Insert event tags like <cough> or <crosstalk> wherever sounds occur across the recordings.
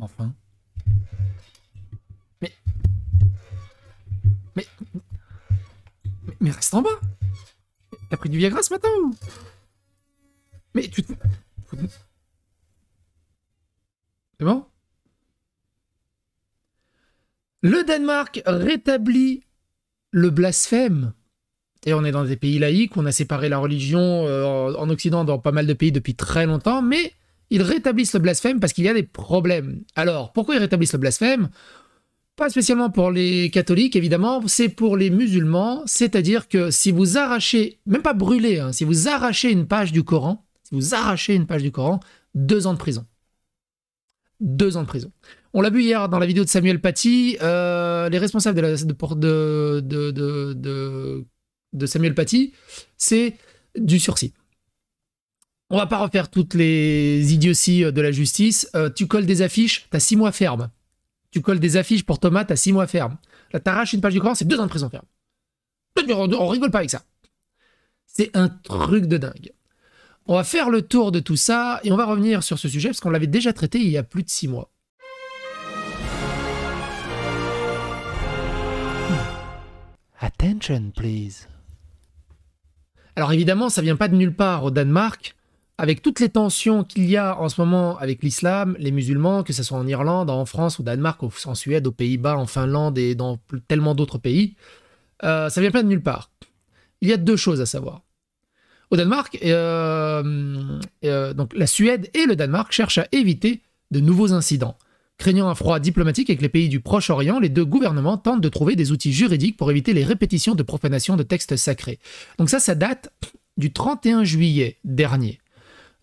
Enfin. Mais... Mais... Mais, reste en bas T'as pris du Viagra ce matin ou... Mais tu te... C'est bon Le Danemark rétablit le blasphème. Et on est dans des pays laïcs, on a séparé la religion euh, en Occident dans pas mal de pays depuis très longtemps, mais ils rétablissent le blasphème parce qu'il y a des problèmes. Alors, pourquoi ils rétablissent le blasphème Pas spécialement pour les catholiques, évidemment, c'est pour les musulmans, c'est-à-dire que si vous arrachez, même pas brûler, hein, si vous arrachez une page du Coran, si vous arrachez une page du Coran, deux ans de prison. Deux ans de prison. On l'a vu hier dans la vidéo de Samuel Paty, euh, les responsables de, la, de, de Samuel Paty, c'est du sursis. On va pas refaire toutes les idioties euh, de la justice. Euh, tu colles des affiches, t'as six mois ferme. Tu colles des affiches pour Thomas, t'as six mois ferme. Là, t'arraches une page du Coran, c'est deux ans de prison ferme. On, rigole pas avec ça. C'est un truc de dingue. On va faire le tour de tout ça et on va revenir sur ce sujet parce qu'on l'avait déjà traité il y a plus de six mois. Attention, please. Alors évidemment, ça vient pas de nulle part au Danemark avec toutes les tensions qu'il y a en ce moment avec l'islam, les musulmans, que ce soit en Irlande, en France, au Danemark, en Suède, aux Pays-Bas, en Finlande et dans tellement d'autres pays, euh, ça vient pas de nulle part. Il y a deux choses à savoir. Au Danemark, euh, euh, donc la Suède et le Danemark cherchent à éviter de nouveaux incidents. Craignant un froid diplomatique avec les pays du Proche-Orient, les deux gouvernements tentent de trouver des outils juridiques pour éviter les répétitions de profanation de textes sacrés. Donc ça, ça date du 31 juillet dernier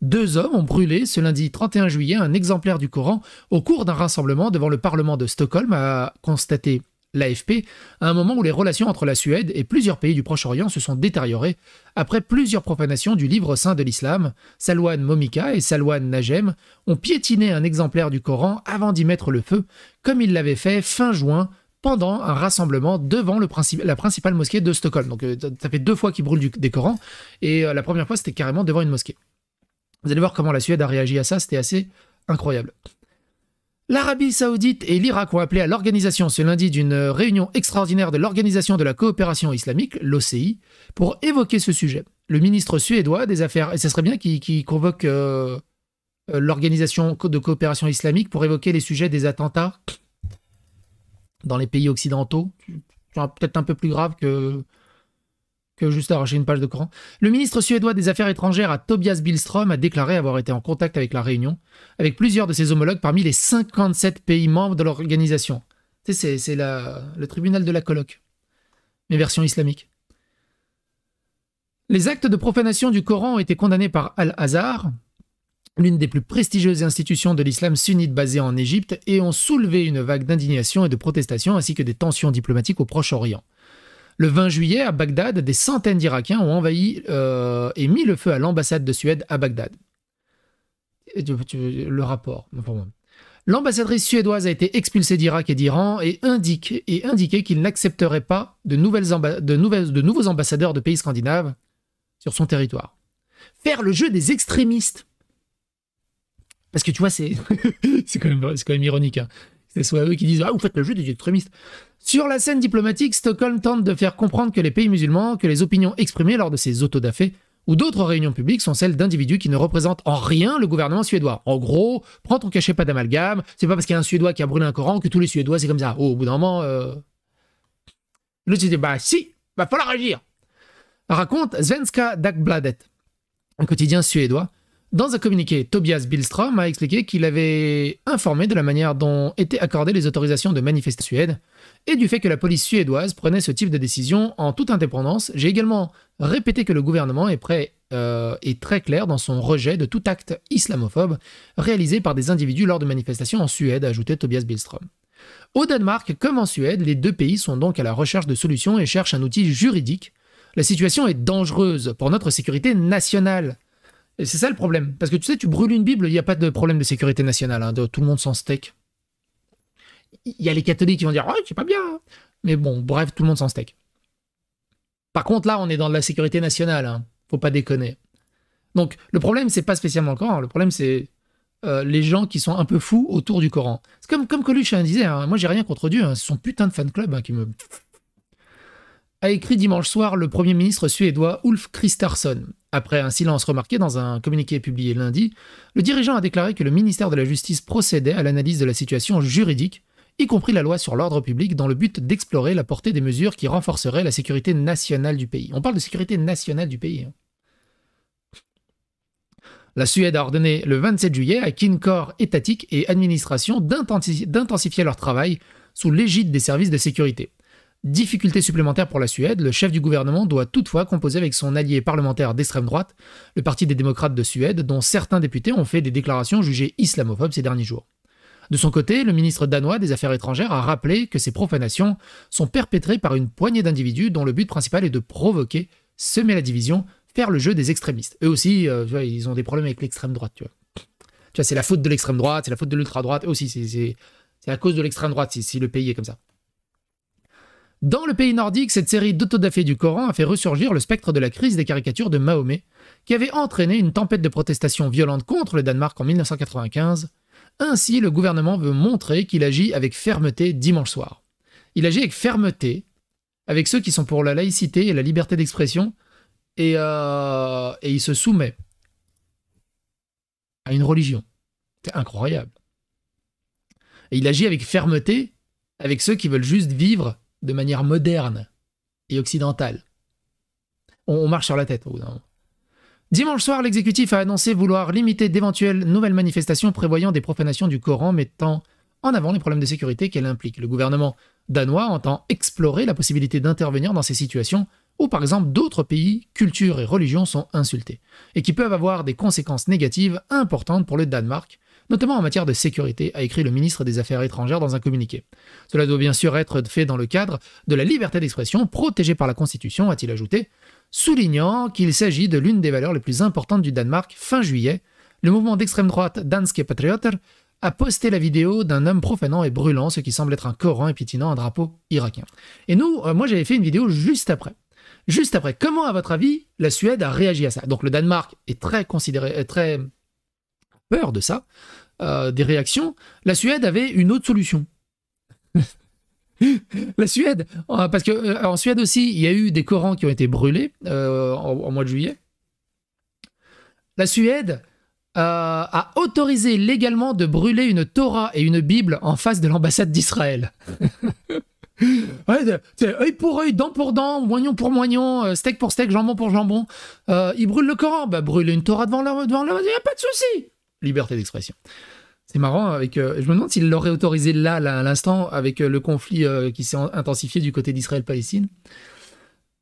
deux hommes ont brûlé ce lundi 31 juillet un exemplaire du Coran au cours d'un rassemblement devant le Parlement de Stockholm, a constaté l'AFP, à un moment où les relations entre la Suède et plusieurs pays du Proche-Orient se sont détériorées après plusieurs profanations du livre saint de l'islam. Salwan Momika et Salwan Najem ont piétiné un exemplaire du Coran avant d'y mettre le feu, comme ils l'avaient fait fin juin pendant un rassemblement devant la principale mosquée de Stockholm. Donc euh, ça fait deux fois qu'ils brûlent des Corans, et euh, la première fois c'était carrément devant une mosquée. Vous allez voir comment la Suède a réagi à ça, c'était assez incroyable. L'Arabie saoudite et l'Irak ont appelé à l'organisation ce lundi d'une réunion extraordinaire de l'Organisation de la coopération islamique, l'OCI, pour évoquer ce sujet. Le ministre suédois des Affaires, et ce serait bien qu'il convoque euh, euh, l'Organisation de coopération islamique pour évoquer les sujets des attentats dans les pays occidentaux, peut-être un peu plus grave que que juste arracher une page de Coran. Le ministre suédois des Affaires étrangères à Tobias Billström a déclaré avoir été en contact avec la Réunion, avec plusieurs de ses homologues parmi les 57 pays membres de l'organisation. C'est le tribunal de la colloque, mes versions islamiques. Les actes de profanation du Coran ont été condamnés par Al-Azhar, l'une des plus prestigieuses institutions de l'islam sunnite basée en Égypte, et ont soulevé une vague d'indignation et de protestation ainsi que des tensions diplomatiques au Proche-Orient. Le 20 juillet, à Bagdad, des centaines d'Irakiens ont envahi euh, et mis le feu à l'ambassade de Suède à Bagdad. Le rapport, L'ambassadrice suédoise a été expulsée d'Irak et d'Iran et, indique, et qu'il n'accepterait pas de, nouvelles de, nouveaux ambassadeurs de pays scandinaves sur son territoire. Faire le jeu des extrémistes. Parce que tu vois, c'est <laughs> quand, même, quand même ironique. Hein. C'est soit eux qui disent Ah, vous faites le jeu des extrémistes. Sur la scène diplomatique, Stockholm tente de faire comprendre que les pays musulmans, que les opinions exprimées lors de ces autodafés ou d'autres réunions publiques sont celles d'individus qui ne représentent en rien le gouvernement suédois. En gros, prends ton cachet pas d'amalgame, c'est pas parce qu'il y a un Suédois qui a brûlé un Coran que tous les Suédois c'est comme ça. Oh, au bout d'un moment, euh, le Suédois bah si, va falloir agir. Raconte Svenska Dagbladet, un quotidien suédois, dans un communiqué, Tobias Billström a expliqué qu'il avait informé de la manière dont étaient accordées les autorisations de manifester en Suède et du fait que la police suédoise prenait ce type de décision en toute indépendance. J'ai également répété que le gouvernement est prêt euh, très clair dans son rejet de tout acte islamophobe réalisé par des individus lors de manifestations en Suède, a ajouté Tobias Billström. Au Danemark comme en Suède, les deux pays sont donc à la recherche de solutions et cherchent un outil juridique. La situation est dangereuse pour notre sécurité nationale, et c'est ça le problème. Parce que tu sais, tu brûles une Bible, il n'y a pas de problème de sécurité nationale. Hein, tout le monde s'en steak. Il y a les catholiques qui vont dire Ouais, c'est pas bien. Hein. Mais bon, bref, tout le monde s'en steak. Par contre, là, on est dans de la sécurité nationale. Hein. faut pas déconner. Donc, le problème, c'est pas spécialement le Coran. Le problème, c'est euh, les gens qui sont un peu fous autour du Coran. C'est comme, comme Coluche disait, moi j'ai rien contre Dieu, c'est son putain de fan club qui me a écrit dimanche soir le Premier ministre suédois Ulf Kristersson. Après un silence remarqué dans un communiqué publié lundi, le dirigeant a déclaré que le ministère de la Justice procédait à l'analyse de la situation juridique, y compris la loi sur l'ordre public, dans le but d'explorer la portée des mesures qui renforceraient la sécurité nationale du pays. On parle de sécurité nationale du pays. Hein. La Suède a ordonné le 27 juillet à Kincor Étatique et administration d'intensifier leur travail sous l'égide des services de sécurité. Difficulté supplémentaire pour la Suède, le chef du gouvernement doit toutefois composer avec son allié parlementaire d'extrême droite, le Parti des démocrates de Suède, dont certains députés ont fait des déclarations jugées islamophobes ces derniers jours. De son côté, le ministre danois des Affaires étrangères a rappelé que ces profanations sont perpétrées par une poignée d'individus dont le but principal est de provoquer, semer la division, faire le jeu des extrémistes. Eux aussi, euh, ils ont des problèmes avec l'extrême droite, tu vois. Tu c'est la faute de l'extrême droite, c'est la faute de l'ultra droite, aussi, c'est à cause de l'extrême droite si le pays est comme ça. Dans le pays nordique, cette série d'autodafés du Coran a fait ressurgir le spectre de la crise des caricatures de Mahomet, qui avait entraîné une tempête de protestations violentes contre le Danemark en 1995. Ainsi, le gouvernement veut montrer qu'il agit avec fermeté dimanche soir. Il agit avec fermeté avec ceux qui sont pour la laïcité et la liberté d'expression, et, euh, et il se soumet à une religion. C'est incroyable. il agit avec fermeté avec ceux qui veulent juste vivre de manière moderne et occidentale. On, marche sur la tête Dimanche soir, l'exécutif a annoncé vouloir limiter d'éventuelles nouvelles manifestations prévoyant des profanations du Coran mettant en avant les problèmes de sécurité qu'elle implique. Le gouvernement danois entend explorer la possibilité d'intervenir dans ces situations où par exemple d'autres pays, cultures et religions sont insultés, et qui peuvent avoir des conséquences négatives importantes pour le Danemark, notamment en matière de sécurité, a écrit le ministre des Affaires étrangères dans un communiqué. Cela doit bien sûr être fait dans le cadre de la liberté d'expression protégée par la Constitution, a-t-il ajouté, soulignant qu'il s'agit de l'une des valeurs les plus importantes du Danemark fin juillet. Le mouvement d'extrême droite Danske Patrioter a posté la vidéo d'un homme profanant et brûlant ce qui semble être un Coran et piétinant un drapeau irakien. Et nous, euh, moi j'avais fait une vidéo juste après. Juste après, comment à votre avis la Suède a réagi à ça Donc le Danemark est très considéré, euh, très peur de ça. Euh, des réactions, la Suède avait une autre solution. <laughs> la Suède, parce que euh, en Suède aussi, il y a eu des Corans qui ont été brûlés euh, en, mois de juillet. La Suède a autorisé légalement de brûler une Torah et une Bible en face de l'ambassade d'Israël. <laughs> ouais, pour oeil, dent pour dent, moignon pour moignon, steak pour steak, jambon pour jambon. ils brûlent le Coran, bah brûler une Torah devant leur devant il y a pas de souci liberté d'expression. C'est marrant, hein, avec, euh, je me demande s'ils l'auraient autorisé là, à l'instant, avec euh, le conflit euh, qui s'est intensifié du côté d'Israël-Palestine.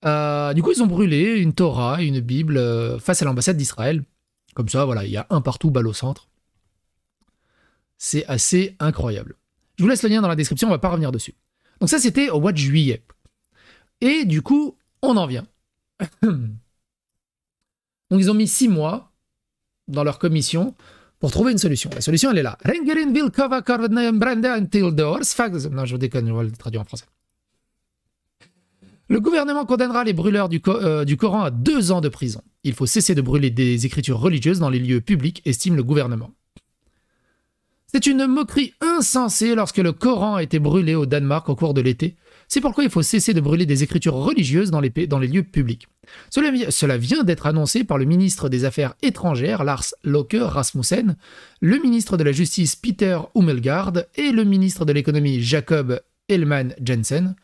du coup, ils ont brûlé une Torah, une Bible, face à l'ambassade d'Israël. Comme ça, voilà, il y a un partout, balle au centre. C'est assez incroyable. Je vous laisse le lien dans la description, on ne va pas revenir dessus. Donc ça, c'était au mois de juillet. Et du coup, on en vient. <coughs> Donc ils ont mis six mois dans leur commission pour trouver une solution. La solution, elle est là. Non, je vous déconne, je le traduire en français. Le gouvernement condamnera les brûleurs euh, du, Coran à deux ans de prison. Il faut cesser de brûler des écritures religieuses dans les lieux publics, estime le gouvernement. C'est une moquerie insensée lorsque le Coran a été brûlé au Danemark au cours de l'été, c'est pourquoi il faut cesser de brûler des écritures religieuses dans les, lieux publics. Cela, vient d'être annoncé par le ministre des Affaires étrangères Lars locker Rasmussen, le ministre de la Justice Peter Hummelgaard, et le ministre de l'Économie Jacob Hellman Jensen.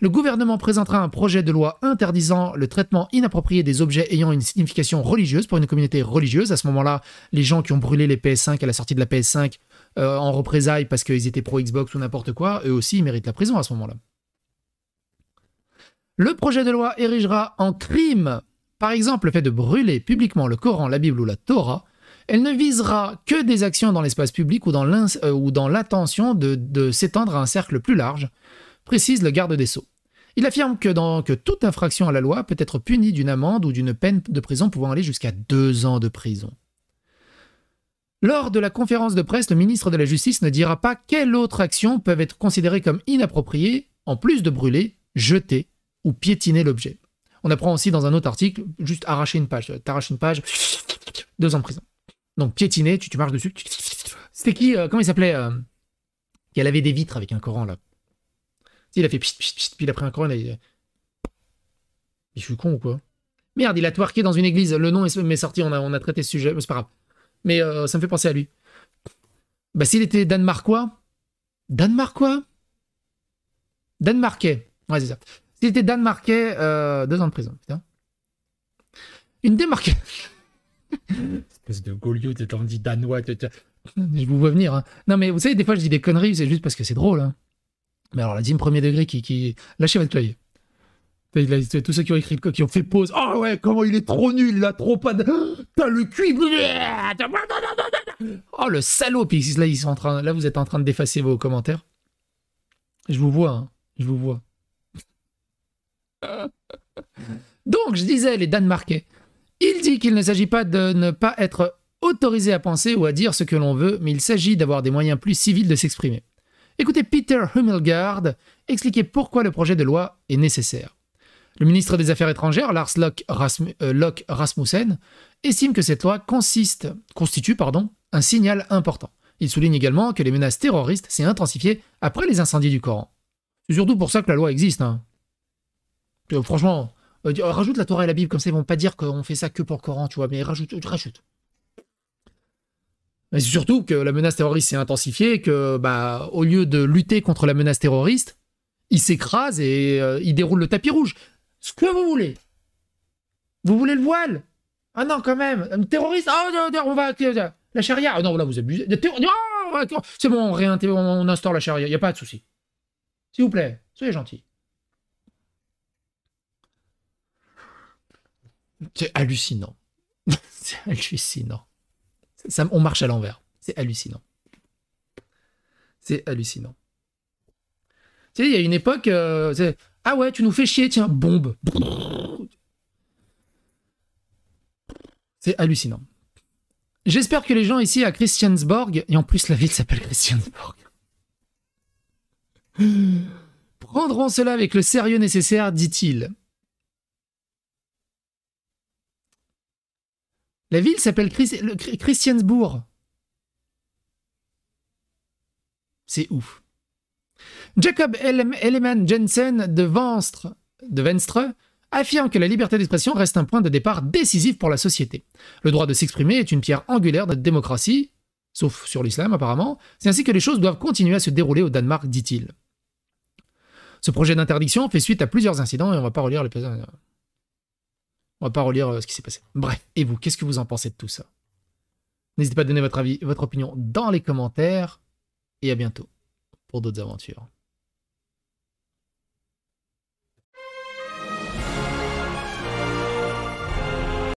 Le gouvernement présentera un projet de loi interdisant le traitement inapproprié des objets ayant une signification religieuse pour une communauté religieuse. À ce moment-là, les gens qui ont brûlé les PS5 à la sortie de la PS5 euh, en représailles parce qu'ils étaient pro Xbox ou n'importe quoi, eux aussi ils méritent la prison à ce moment-là. Le projet de loi érigera en crime, par exemple, le fait de brûler publiquement le Coran, la Bible ou la Torah. Elle ne visera que des actions dans l'espace public ou dans euh, l'intention de, s'étendre à un cercle plus large, précise le garde des Sceaux. Il affirme que, que toute infraction à la loi peut être punie d'une amende ou d'une peine de prison pouvant aller jusqu'à deux ans de prison. Lors de la conférence de presse, le ministre de la Justice ne dira pas quelles autres actions peuvent être considérées comme inappropriées, en plus de brûler, jeter ou piétiner l'objet. On apprend aussi dans un autre article, juste arracher une page. T'arraches une page, deux ans de prison. Donc piétiner, tu, tu marches dessus. C'était qui euh, Comment il s'appelait euh, Il avait des vitres avec un Coran là. Il a fait puis il a pris un Coran. Il a... Je suis con ou quoi Merde, il a twerké dans une église. Le nom est sorti, on a, on a traité ce sujet. C'est pas grave. Mais euh, ça me fait penser à lui. Bah s'il était Danemarkois... Danemarkois Danemarkais Ouais, c'est ça. C'était Dan Danemarkais, euh, deux ans de prison, putain. Une démarquée. <laughs> Espèce de Goliot, t'es dit danois. Je vous vois venir. Hein. Non, mais vous savez, des fois, je dis des conneries, c'est juste parce que c'est drôle. Hein. Mais alors, la dîme premier degré qui, qui. Lâchez votre clavier. Tous ceux qui ont écrit le qui ont fait pause. Oh ouais, comment il est trop nul, il a trop pas de. <gasps> T'as le cuivre Oh le salaud, là, ils sont en train... là, vous êtes en train d'effacer vos commentaires. Je vous vois, hein. je vous vois. <laughs> Donc, je disais, les Danemarkais. Il dit qu'il ne s'agit pas de ne pas être autorisé à penser ou à dire ce que l'on veut, mais il s'agit d'avoir des moyens plus civils de s'exprimer. Écoutez Peter Hummelgaard expliquer pourquoi le projet de loi est nécessaire. Le ministre des Affaires étrangères, Lars Locke, euh, Rasmussen, estime que cette loi constitue un signal important. Il souligne également que les menaces terroristes s'est intensifiée après les incendies du Coran. C'est surtout pour ça que la loi existe. Hein. Euh, franchement, euh, euh, rajoute la Torah et la Bible, comme ça ils vont pas dire qu'on fait ça que pour le Coran, tu vois, mais rajoute, rajoute. Mais c'est surtout que la menace terroriste s'est intensifiée que, bah, au lieu de lutter contre la menace terroriste, ils s'écrasent et ils déroulent le tapis rouge. Ce que vous voulez. Vous voulez le voile Ah non, quand même. Un terroriste ah, on va. La charia Ah non, là, vous abusez. c'est bon, on, on instaure la charia, il n'y a pas de souci. S'il vous plaît, soyez gentil C'est hallucinant. <laughs> c'est hallucinant. on marche à l'envers. C'est hallucinant. C'est hallucinant. Tu sais, il y a une époque, euh, ah ouais, tu nous fais chier, tiens, bombe. C'est hallucinant. J'espère que les gens ici à Christiansborg, et en plus la ville s'appelle Christiansborg, prendront cela avec le sérieux nécessaire, dit-il. La ville s'appelle Christiansbourg. C'est ouf. Jacob Hellemann Jensen de Venstre, affirme que la liberté d'expression reste un point de départ décisif pour la société. Le droit de s'exprimer est une pierre angulaire de la démocratie, sauf sur l'islam apparemment, c'est ainsi que les choses doivent continuer à se dérouler au Danemark, dit-il. Ce projet d'interdiction fait suite à plusieurs incidents et on va pas relire les on va pas relire euh, ce qui s'est passé. Bref, et vous, qu'est-ce que vous en pensez de tout ça N'hésitez pas à donner votre avis, votre opinion dans les commentaires, et à bientôt pour d'autres aventures.